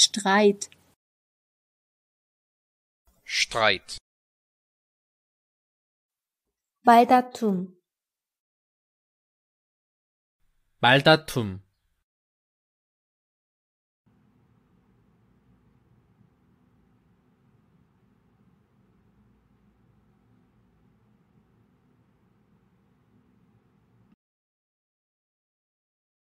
Streit. Streit. Baldatum. Baldatum.